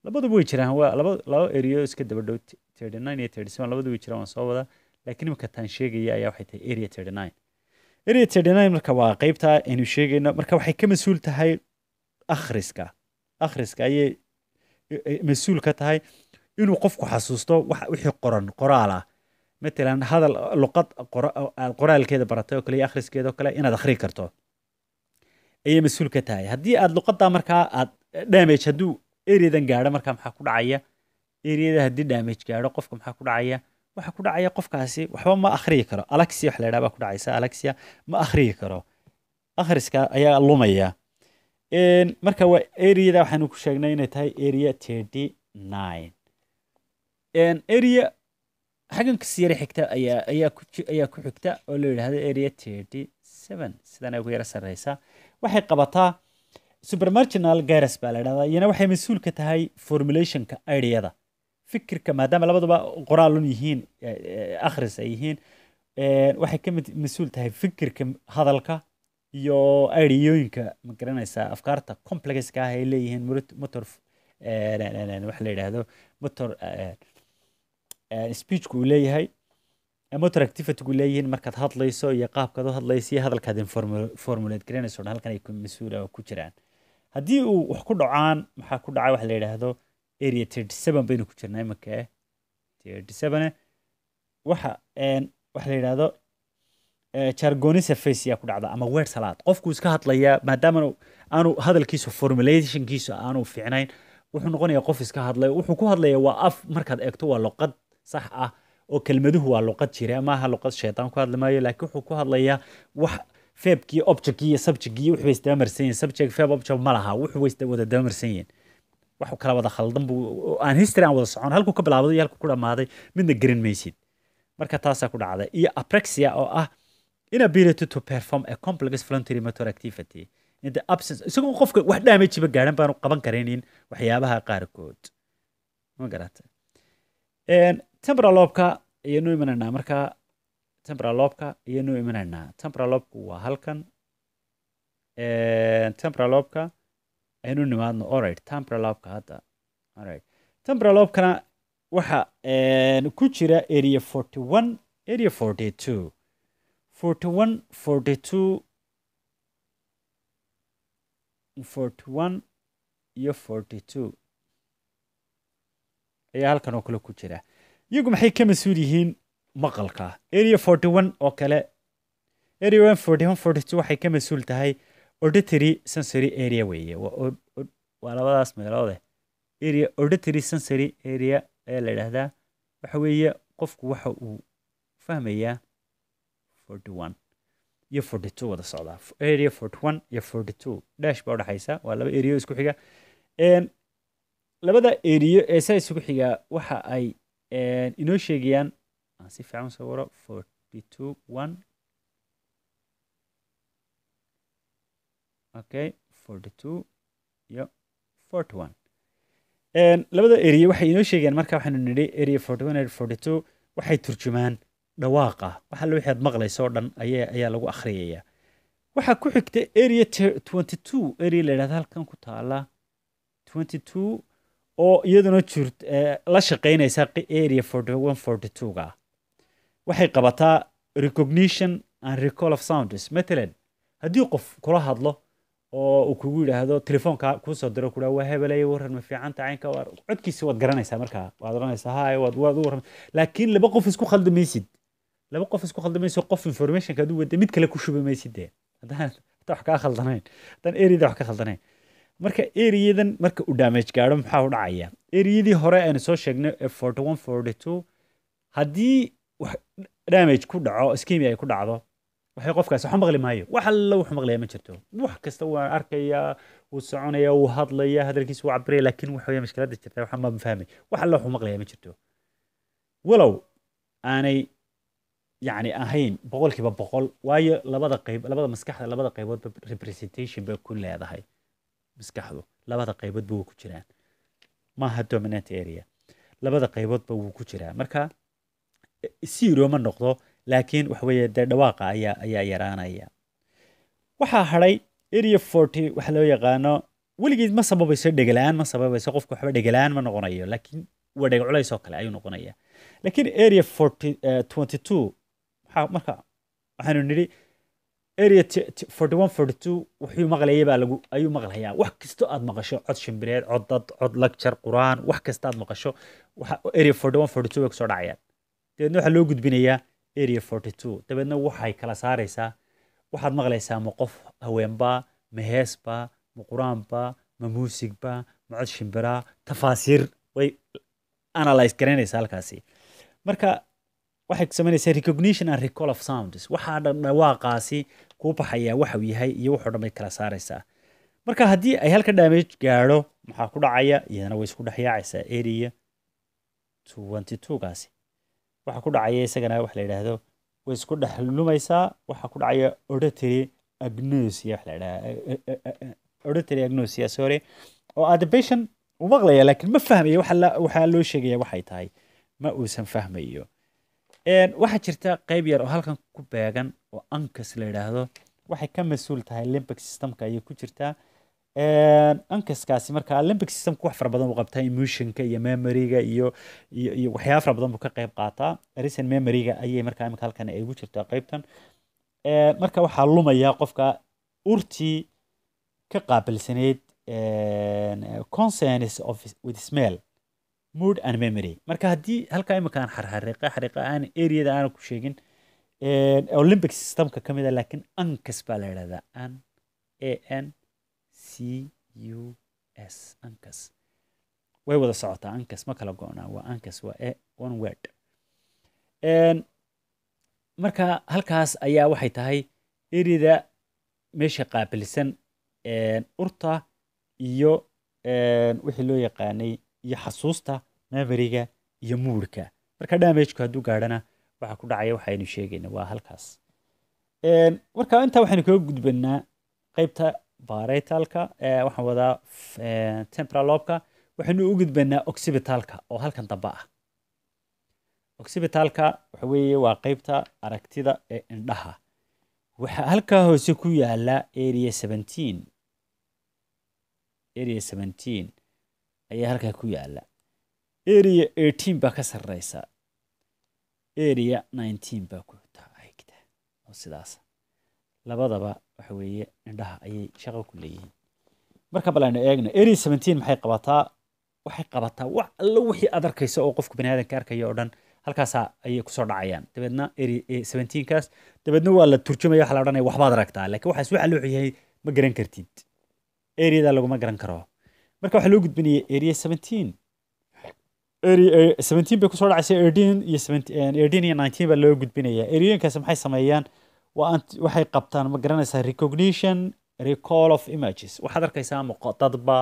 labaduba way jiraan waa laba laba area iska daba dhow thirty nine iyo thirty seven labadu way jiraan waan soo wadaa laakiin imika taan sheegaya ayaa waxay tahay area thirty nine area thirty nine marka waa qeybtaa aynu sheegayno marka waxay ka mas-uul tahay akhriska akhriska ayay e, e, mas-uul ka tahay inuu qofku xasuusto wixii qoran qoraal ah matalan hadal luqad qoraalkeeda baratay oo kale iyo akhriskeeda kale inaad akhrii karto ayay mas-uul ka tahay haddii aad luqaddaa markaa aad e, damage hadduu ereadan gaadho markaa maxaa ku dhacaya ereada haddii damage gaadho qofka maxaa ku dhacaya waxaa ku dhacaya qofkaasi waxba ma akhriyi karo alexia wax la yidhaha baa ku dhacaysa alexia ma akhriyi karo akhriska ayaa lumaya marka waa areada waxaanu ku sheegnay inay tahay area tirty nine area xaggan kasi xigta ayaa ayaa ku ayaa ku xigta oo la yidhaahdo area tirty seven sidan ay ugu yaro sarreysaa waxay qabataa supermarginal gares baa la yidhahdaa iyana waxay mas-uul ka tahay formulationka ideada fikirka maadaama labaduba qoraalun yihiin akhris ay yihiin waxay ka mid mas-uul tahay fikirka hadalka iyo idiyooyinka magaranaysa afkaarta complexka ah ay leeyihiin motor eh, waxa la yidhaahdo motor eh, eh, speechku uu leeyahay motor activitygu leeyihiin markaad hadlayso iyo qaabkaad u hadlayso iyo hadalkaad informulate garanayso dhan halkan ay mas-uula ku jiraan haddii uu wax ku dhacaan maxaa ku dhacay waxa la yidhaahdo area thirty seven baynu ku jirnaa iminka thirty sevene waxa waxa la yidhaahdo jargonisaface yaa ku dhacda ama weer salaad qofkuu iska hadlayaa maadaama aanu hadalkiisu formulationkiisu aanu fiicnayn wuxuu noqonayaa qof iska hadlay wuxuu ku hadlaya waa af markaad eegto waa luqad sax ah oo kelmaduhu waa luqad jira maaha luqad shaytaan ku hadli maayo laakiin wuxuu ku hadlayaa wax feebkii objectkiiyo subjectkiiyo wixii isdaba marsanyihin subject feeb object ma laha wuxuu waysta wada daba marsanyihin wax kala wada khaldan buu aan history aan wada socon halkuu ka bilaabday iyo halkuu ku dhammaaday midna gerin maysid marka taasaa ku dhacda iyo aprexia oo ah inability to perform a complex voluntary activity in the absence isagoo qofka wax damage gaaran baanu qaban karaynin waxyaabaha qaarkood ma garatay temporal lobka imanaynaa markaa temporal lobka imanaynaa temporal waa halkan temporal lobka nimaadno alright temporal hadda alright temporal waxa ku jira area forty one area forty two 41, 42, 41 iyo 42 ayaa halkan oo kale ku jira iyagu maxay ka mas-uul yihiin maqalka area 41 oo kale area 41 42 waxay ka mas-uul tahay auditory sensory area weeye waa labadaas meeloode area auditory sensory area ayaa la yidhaahdaa waxa weeye qofku waxa uu fahmayaa iyo 42 wada socdaa area 41 iyo 42 dash baa udhexaysa waa laba eriyo isku xiga labada eriyo ee saa isugu xigaa waxa ay inoo sheegayaan aan si fiican u sawiro 42 labada eriyo waxay inoo sheegayaan marka waxaanu nidhi area 41 area 42 waxay turjumaan dhawaaq ah waxaale waxaad maqlayso oo dhan ayaa lagu akhriyayaa waxaa ku xigta area area la yidhahda halkan ku taala oo iyaduna jirt eh, la shaqaynaysa area ga waxay qabataa recognition and recall of sounds matalan haddii qof kula hadlo oo uu kugu yidhaahdo telefoonka kuusoo diro kuhaa waa hebelay waran ma fiicanta caynka codkiisa waad garanaysaa markaa waad oranaysaa hay waad waad u warram laakiin laba qof isku khaldamaysid laba qof isku khaldamayso qof informationka aduu wada mid kale ku shubi maysid dee kaa khaldanayn haddaan ereyada wax ka khaldanayn marka eriyadan marka u damage gaadho maxaa u dhacaya eriyadii hore aynu soo sheegnay ee forty one forty two haddii wax damage ku dhaco skimi ay ku dhacdo waxay qofkaasi waxba maqli maayo wax alla wuxuu maqlayaa ma jirto wax kasta waa arkayaa wuu soconayaa wuu hadlayaa hadalkiisa wuu cabiraya laakiin waxa weeye jirta waxba ma fahmay wax alla wuxuu maqlayaa ma jirto walow aanay yani ahayn boqol kiiba boqol waayo labada qayb labada maskaxda labada qayboodba representation bay ku leedahay maskaxdu labada qayboodba wuu ku jiraan maaha dominant area labada qayboodba wuu ku jiraa marka zero ma noqdo laakiin waxa dee dhawaaqa ayaa ayaa yaraanaya waxaa hadhay area forty waxa loo yaqaano weligeed ma sababayso dheglaan ma sababayso qofku waxba dhegalaan ma noqonayo laakiin waa dhegculays oo kale ayuu noqonaya laakiin area forty twenty two marka waxaanu nidhi area forty one forty two wuxuu maqlayay baa lagu ayuu maqlayaa wax kasto aad maqasho cod shimbireed cod dad cod lagjar quraan wax kasta aad maqasho area forty one forty two way kusoo dhacayaan dabeedna waxaa loo gudbinayaa area forty two dabeedna waxay kala saaraysaa waxaad maqlaysaa ma qof haweenbaa ma heesbaa ma quraanbaa ma muusigba ma cod shimbiraa tafaasiir way analyse garaynaysaa halkaasi marka waxay ku samaynaysaa recognition and recall of sounds waxaa dhawaaqaasi kuu baxayaa waxau yahay iyo wuxuu dhan bay kala saaraysaa marka haddii ay halka damage gaadho maxaa ku dhacaya iyadana way isku dhexyaacaysaa area gaasi waxaa ku dhacaya isagana wax la yidhaahdo way isku dhex lumaysaa waxaa ku dhacaya auditory agnosia wax la yidhaha eh, eh, eh, auditory agnosia sorry oo aada u maqlaya laakiin ma fahmayo waxaa loo sheegaya waxay tahay ma uusan fahmayo waxaa jirta qeyb yar oo halkan ku beegan oo ancas la yidhaahdo waxay ka mas-uul tahay olympic systemka ayay ku jirtaa ankaskaasi marka olympic systemku wax fara badan uu qabtaa emotionka iyo memoryga iyo iyo waxyaaba fara badan buu ka qeyb qaataa recent memoryga ayay markaa imika halkan ay ugu jirtaa qeybtan marka waxaa lumaya qofka urtii ka qaabilsaneyd concerns of with smell mood and memory marka haddii halkaa iminkaan xarxariiqa xariiqa aan areada aana ku sheegin olympic systemka ka mid a ah, laakiin ancas baa la yidhahdaa an a n c u s ancas way wada socotaa ancas ma kala go-naa waa ancas waa a one word marka halkaas ayaa waxay tahay erida meesha qaabilsan urta iyo wixii loo yaqaanay iyo xasuusta meveriga iyo muurka marka damajku hadduu gaadhana waxa ku dhacaya waxaynu sheegayna waa halkaas marka intaa waxaynu kaga gudbanaa qaybta baritalka waxaan wadaa temporalobka waxaynu u gudbanaa oxibitalka oo halkan dambe ah oxibitalka waxa weeye waa qaybta aragtida ee indhaha waxaa halkaa hoose ku yaala area seventeen area seventeen ayaa halkaa ku yaala area eighteen baa ka sareysa area nineteen baa ku taagta oo sidaas labadaba waxa weeye indhaha ayay shaqo ku leeyihiin marka bal aynu eegno area seventeen maxay qabataa waxay qabataa wax allo wixii aad arkaysa oo qofka bani arkaya oo dhan halkaasaa ayay kusoo dhacayaan dabeedna area eh, seventeenkaas dabeedna waa la turjumaya waxa la odhanaya waxbaad aragtaa laakiin waxaas waxa loo yahay ma garan kartid areadaa laguma garan karo marka waxaa loo gudbinaya area seventeen eh, bay kusoo dhacaysa erdin eh, iyo nineteen baa loo gudbinaya eriyooyinkaasi maxay sameeyaan waxay qabtaan ma garanaysaa recognition recall of images waxaad arkaysaa dadba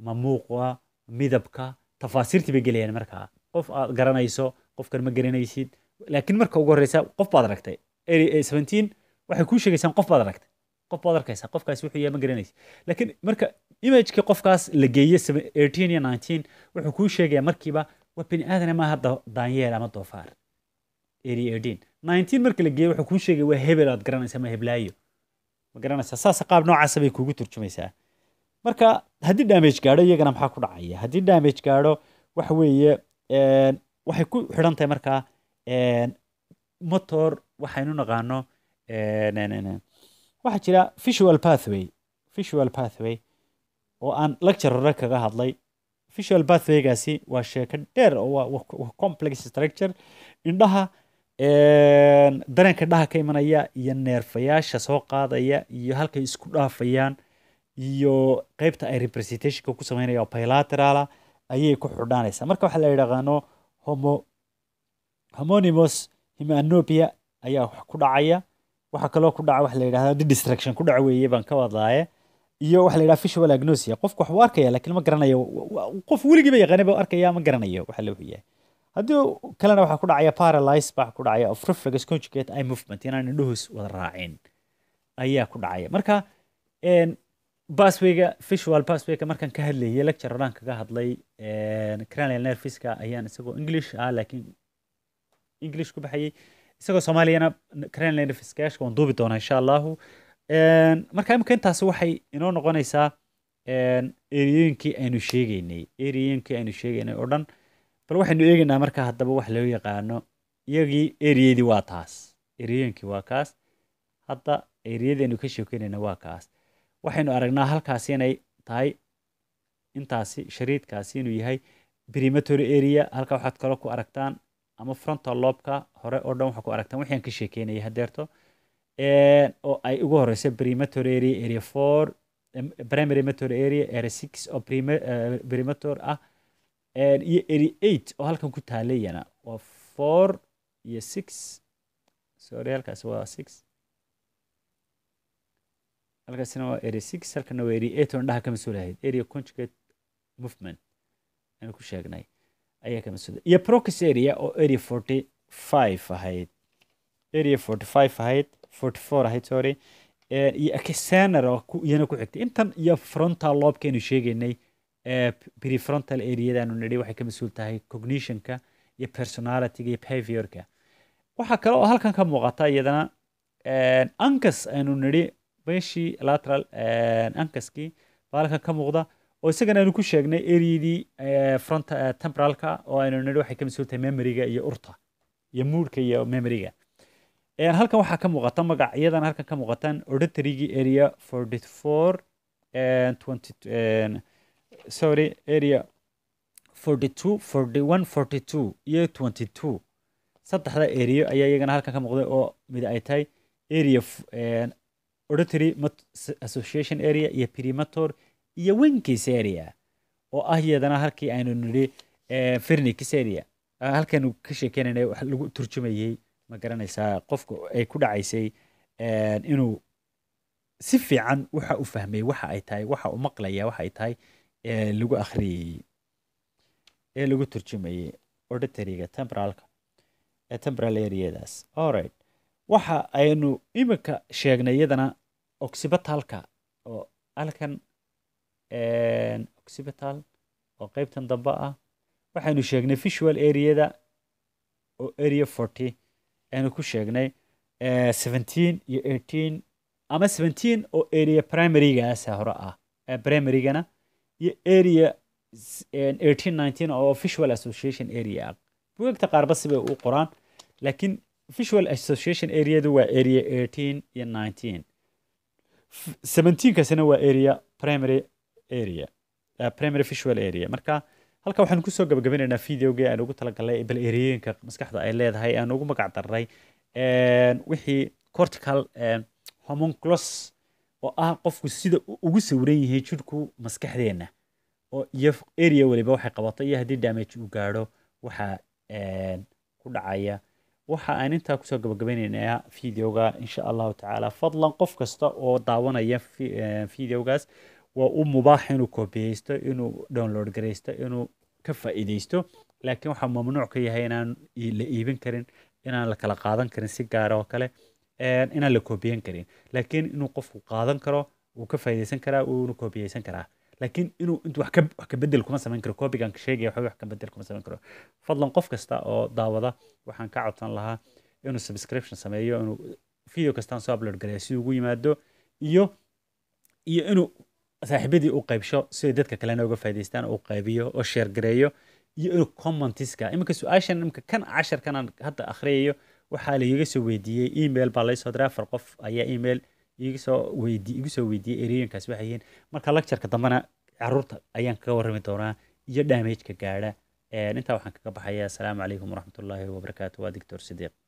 ama muuqwa midabka tafaasiirtii bay gelayaan markaa qof aad garanayso qofkan ma garanaysid laakiin marka ugu horeysa qof baad aragtay eh, seventeen waxay kuu sheegaysaan qof baad aragtay qof baad arkaysaa qofkaasi wuxuu yahay ma garanaysid laakiin marka imagekii qofkaas la geeye wuxuu kuu sheegaya markiiba waa bini aadana maaha daanyeel ama doofaar marka la geeye wuxuu kuu sheegaya waa hebel aad garanaysa ama heblaayo ma garanaysa saas qaab noocaasa bay kuugu turjumaysaa marka haddii damage gaadho iyagana maxaa ku dhacaya haddii damage gaadho waxa weeye waxay ku xidhan tahay markaa motor waxaynu naqaano waxaa jira visual pathway visual pathway oo aan hore kaga hadlay visual pathwaygaasi waa sheeko dheer oo complex structure indhaha dareenka indhaha ka imanaya iyo neerfayaasha soo qaadaya iyo halkay isku dhaafayaan iyo qeybta ay representationka ku sameynaya oo bilaterala ayay ku xudhaanaysaa marka waxaa la yidhaqaano homo homonimous himanopia ayaa ku dhacaya waxaa kaloo ku dhaca waxa la yidhahda didistraction ku dhaca weeye baan ka wadaaye iyo waxa la yidhaha visual agnosia qofku wax uu arkaya ma garanayo qof weligiiba yaqaanaba u ma garanayo waxa la yahay haddii kalena waxaa ku dhacaya paralyze baa ku dhacaya of reflex conjugate eye movement inaan indhuhus wada raacin ayaa ku dhacaya marka baswayga visual baswayga markaan ka hadlayay lecture oraan kaga hadlay cranial nerviska ayaan isagoo english ah laakiin english ku baxayay isagoo soomaaliyana cranial nerviska waan duubi doonaa insha allahu marka imika intaas waxay inoo noqonaysaa eriyooyinkii aynu sheegeynay eriyooyinkii aynu sheegeynay oo dhan bal waxaynu eegeynaa marka haddaba wax loo yaqaano iyagii eriyadii waa taas eriyooyinkii waa kaas hadda eriyadii ka sheekeynayna waa kaas waxaynu aragnaa halkaasi inay tahay intaasi shariidkaasi inuu yahay primatory area halka waxaad kale ku aragtaan ama frontal lobka hore oo dhan waxaad ku aragtaan waxaan ka sheekeynayay hadeerto oo ay ugu horeyso primatory area area four primary mator area area six oo primator ah iyo area eight oo halkan ku taalayana waa four iyo six sorry halkaas waa six halkaasina waa area six halkana waa area eight oo indhaha ka mas ahayd area conjugate movement aynu ku sheegnay ayaa ka mas iyo procus area oo area forty five ahayd area forty five ahayd 44 ahayd sorry eh, iyo acasener iyana ku xigtay intan iyo frontal loobkeenu sheegaynay eh, prefrontal areadaanu nidhi waxay ka mas-uul tahay cognitionka iyo personalityga iyo behaviorka waxaa kale oo halkan ka muuqata iyadana eh, ancas aanu nidhi meshii lateral ancaskii baa halkan ka muuqda oo isagana aynu ku sheegnay areadii front temporalka oo aynu nidhi waxay ka mas-uul tahay memoryga iyo urta iyo moodka iyo memoryga halkan waxaa ka muuqata magac iyadan halkan ka muuqataan auditorygii area forty four sorry area forty two forty one forty two iyo twenty two saddexda area ayaa iyagana halkan ka muuqday oo mid ay tahay area auditory association area iyo perimator iyo winkis area oo ah iyadana halkii aynu nidhi firnikis area ah, halkaynu ka wax lagu turjumayay ma garanaysaa qofka ay ku dhacaysay eh, inuu si fiican waxa u fahmay waxa ay tahay waxa u maqlaya waxa ay tahay eh, ee lagu akhriyayey ee lagu turjumayey orditariga temporalka ee temporal areadaas allright waxa aynu iminka sheegnay iyadana oxibitalka oo halkan eh, oxibital oo qeybtan dambe ah waxaynu sheegnay visual areada oo area forty aynu ku sheegnay eh, seventeen iyo eighteen ama seventeen oo area primarygaasa ah hore ah eh, primarygana iyo area eh, eighteen nineteen oo visual association area ah bugaagta qaarba sibay u qoraan laakiin visual association areadu waa area eighteen iyo nineteen seventeenkaasina waa area primary area primary visual area marka halka waxaan kusoo gabagabaynaynaa videogii aan ugu talagalnay bal ereyooyinka maskaxda ay leedahay aan ugu magac darray wixii cortical homonculos oo ah qofku sida ugu sawiran yihiin jidhku maskaxdeenna oo iyo area weliba waxay qabato iyo haddii damage uu gaadho waxaa ku dhacaya waxa aan intaa kusoo gabagabaynaynaa videoga insha allahu tacaala fadlan qof kasta oo daawanaya videogaas waa u mubaax inuu kobiyeysto inuu download garaysto inuu ka faa'iidaysto laakiin waxaa mamnuuc ka yahay inaan la iibin karin inaan la kala qaadan karin si gaara ah oo kale inaan la koobiyan karin laakiin inuu qofku qaadan karo wuu ka faa'iidaysan karaa wuuna koobiyeysan karaa laakiin inuu intu wax ka bedel kuma samayn karo koobigan ka sheegaya wax ka bedel kuma samayn karo fadlan qof kasta oo daawada waxaan ka codsan lahaa inuu subscription sameeyo inuu video kastaan soo upload gareeya si ugu yimaado iyo iyo inuu saaxiibadii uu qaybsho siday dadka kalena uga faa'idaystaan oo qaybiyo oo sheergareeyo iyo inuu commentiska iminka su-aashan iminka kan casharkan hadda akhriyayo waxaa laiga soo weydiiyey email baa laysoo diray afar qof ayaa email igu soo weydi igu soo weydiiyey ereyinkaas waxay yihiin marka lectureka dambena caruurta ayaan kaga warrami doonaa iyo damageka gaadha intaa waxaan kaga baxaya asalaamu calaykum waraxmatullaahi wabarakaatu waa doctor sidiiq